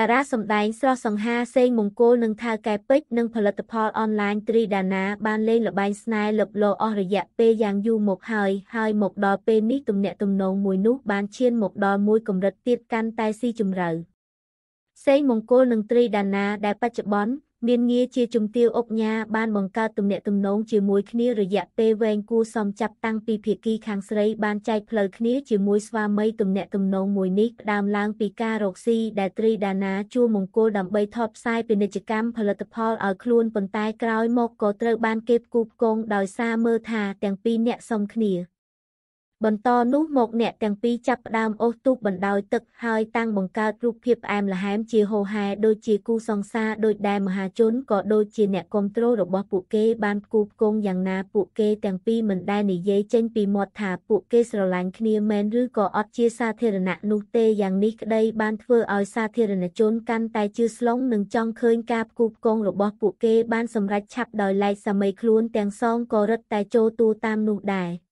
តារាសម្ដែងស្រស់សង្ហាសេងមង្គលនិងថាកែពេជ្រនិងផលិតផលអនឡាញត្រីដាណាបានលេងល្បែងស្នេហ៍លបលោអស់រយៈពេលយ៉ាងយូរមកហើយហើយមកដល់ពេលនេះទំនាក់ទំនងមួយនោះបានឈានមកដល់មួយកម្រិតទៀតកាន់តែស៊ីជម្រៅសេងមង្គលនិងត្រីដាណា ដែលបច្ចុប្បន្នមានងារជាជំទាវអុកញ៉ាបានបង្កើតទំនាក់ទំនង ជាមួយគ្នារយៈពេលវែងគួរសមចាប់តាំងពីភាគីខាងស្រីបានចែកផ្លូវគ្នាជាមួយស្វាមីទំនាក់ទំនងមួយនេះផ្ដើមឡើង ពីការរកស៊ីដែលត្រីដាណាជួមង្គលដើម្បីថតផ្សាយពាណិជ្ជកម្មផលិតផលឲ្យខ្លួនប៉ុន្តែក្រោយមកក៏ត្រូវបានគេផ្គូផ្គងដោយសារមើលថាទាំងពីរអ្នកសុំគ្នា។បន្តនោះមកអ្នកទាំងពីរចាប់ផ្ដើមអូសទូបបណ្ដោយទឹកហើយតាំងបង្កើតរូបភាពផ្អែមល្ហែមជាហូហែដូចជាគូសង្សារដូចដែលមហាជនក៏ដូចជាអ្នកគ្រប់គ្រងរបស់ពួកគេបានគូផ្គងយ៉ាងណាពួកគេទាំងពីរមិនដែលនិយាយចេញពីមាត់ថាពួកគេស្រឡាញ់គ្នាមែនឬក៏អត់ជាសាធារណៈនោះទេយ៉ាងនេះក្តីបានធ្វើឲ្យសាធារណជនកាន់តែជឿស្លងនិងចង់ឃើញការគូផ្គងរបស់ពួកគេបានសម្រេចឆាប់ដោយឡែកសាមីខ្លួនទាំងសងក៏រឹតតែចូលតួតាមនោះដែរ។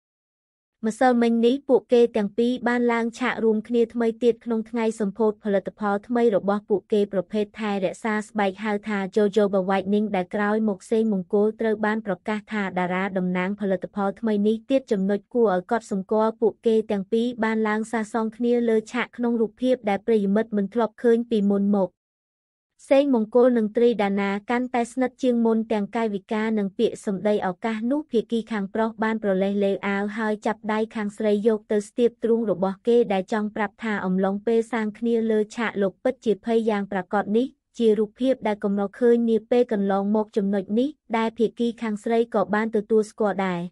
ម្សិលមិញនេះពួកគេទាំងពីរបានឡើងឆាករួមគ្នាថ្មីទៀតក្នុងថ្ងៃសម្ពោធផលិតផលថ្មីរបស់ពួកគេប្រភេទថែរក្សាស្បែកហៅថា Jojoba Whitening ដែលក្រោយមកសេងមង្គលត្រូវបានប្រកាសថាតារាតំណាងផលិតផលថ្មីនេះទៀតចំណុចគួរឲ្យកត់សម្គាល់ពួកគេទាំងពីរបានឡើងសះសងគ្នាលើឆាកក្នុងរូបភាពដែលប្រិយមិត្តមិនធ្លាប់ឃើញពីមុនមកសេងមង្គលនិងត្រីដាណាកាន់តែស្និទ្ធជាងមុនទាំងកាយវិការនិងពាក្យសម្ដីឱកាសនោះភាគីខាងប្រុសបានប្រលេះលើអាវហើយចាប់ដៃខាងស្រីយកទៅស្ទាបទ្រូងរបស់គេដែលចង់ប្រាប់ថាអំឡុងពេលសាងគ្នាលើឆាកលោកពិតជាភ័យយ៉ាងប្រកបនេះជារូបភាពដែលកំណត់ឃើញនាពេលកន្លងមកចំណុចនេះដែលភាគីខាងស្រីក៏បានទទួលស្គាល់ដែរ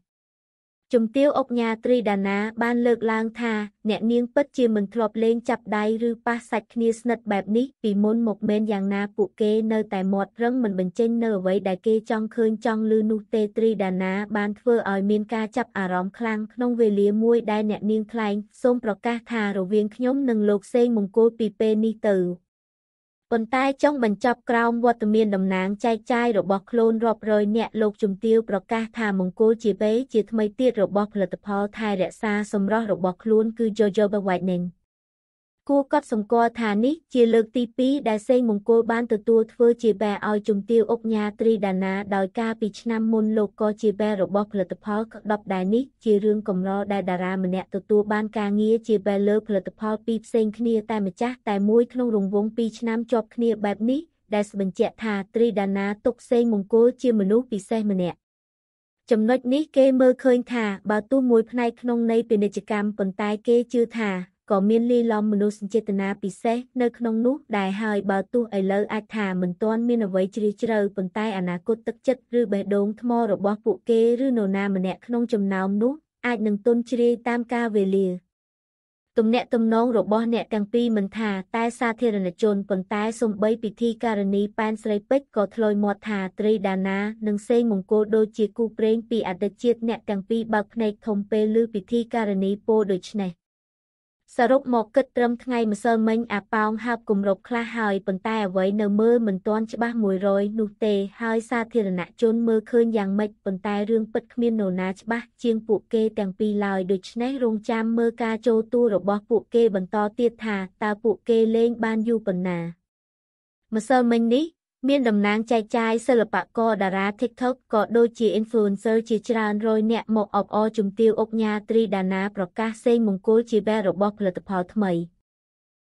ជំទាវអុកញ៉ាត្រីដាណា បានលើកឡើងថាអ្នកនាងពិតជាមិនធ្លាប់លេងចាប់ដៃឬប៉ះសាច់គ្នាស្និទ្ធបែបនេះពីមុនមកមែនយ៉ាងណា ពួកគេនៅតែមាត់រឹងមិនបញ្ចេញនៅអ្វីដែលគេចង់ឃើញចង់ឮនោះទេត្រីដាណាបានធ្វើឲ្យមានការចាប់អារម្មណ៍ខ្លាំងក្នុងវេលាមួយដែលអ្នកនាងថ្លែងសូមប្រកាសថារវាងខ្ញុំនិងលោកសេងមង្គលពីពេលនេះទៅប៉ុន្តែចុងបញ្ចប់ក្រោមវត្តមានតំណាងចែកចាយរបស់ខ្លួនរាប់រយនាក់លោកជំទាវប្រកាសថាមង្គលជីវេជាថ្មីទៀតរបស់ផលិតផល ថែ រក្សាសម្រស់របស់ខ្លួន គឺ Jojoba Whitening គួរកត់សម្គាល់ថានេះជាលើកទី2ដែលសេងមង្គលបានទទួលធ្វើជាបែរឲ្យជំទាវអុកញ៉ាត្រីដាណាដោយការពីឆ្នាំមុនលោកក៏ជាបែររបស់ផលិតផល10ដែរនេះជារឿងកម្រដែលតារាម្នាក់ទទួលបានការងារជាបែរលើផលិតផលពីរផ្សេងគ្នាតែម្ចាស់តែមួយក្នុងរង្វង់2ឆ្នាំជាប់គ្នាបែបនេះដែលបញ្ជាក់ថាត្រីដាណាទុកសេងមង្គលជាមនុស្សពិសេសម្នាក់ចំណុចនេះគេមើលឃើញថាបើទោះមួយផ្នែកក្នុងនៃពាណិជ្ជកម្មប៉ុន្តែគេជឿថាក៏មានលីឡំមនុស្សចេតនាពិសេសនៅក្នុងនោះដែរហើយបើទោះឥឡូវអាចថាមិនទាន់មានអ្វីជ្រាលជ្រៅប៉ុន្តែអនាគតទឹកចិត្តឬបេះដូងថ្មរបស់ពួកគេឬនរណាម្នាក់ក្នុងចំណោមនោះអាចនឹងទន់ជ្រាយតាមកាលវេលាទំនាក់ទំនងរបស់អ្នកទាំងពីរមិនថាតែសាធារណជនប៉ុន្តែសំបីពិធីការនីប៉ែនស្រីពេជ្រក៏ធ្លោយមាត់ថាត្រីដាណានិងសេងមង្គលដូចជាគូព្រេងពីអតីតជាតិអ្នកទាំងពីរបើកភ្នែកធំពេលឮពិធីការនីពោដូច្នេះសរុបមកគិតត្រឹមថ្ងៃម្សិលមិញ អាប៉ោងហើបគម្រប់ខ្លះហើយប៉ុន្តែអ្វីនៅមើលមិនទាន់ច្បាស់100នោះទេហើយ សាធារណជនមើលឃើញយ៉ាងម៉េចប៉ុន្តែរឿងពិតគ្មាននរណាច្បាស់ជាងពួកគេទាំងពីរឡើយដូច្នេះរងចាំមើលការចូលតួរបស់ពួកគេបន្តទៀតថាតើពួកគេលេង បានយូរប៉ុណ្ណា ម្សិលមិញនេះមានតំណាងចែកចាយសិល្បករតារា TikTok ក៏ដូចជា influencer ជាច្រើនរយនាក់មកអបអរជំទាវអុកញ៉ាត្រីដាណាប្រកាសសេងមង្គលជីវៈរបស់ផលិតផលថ្មី។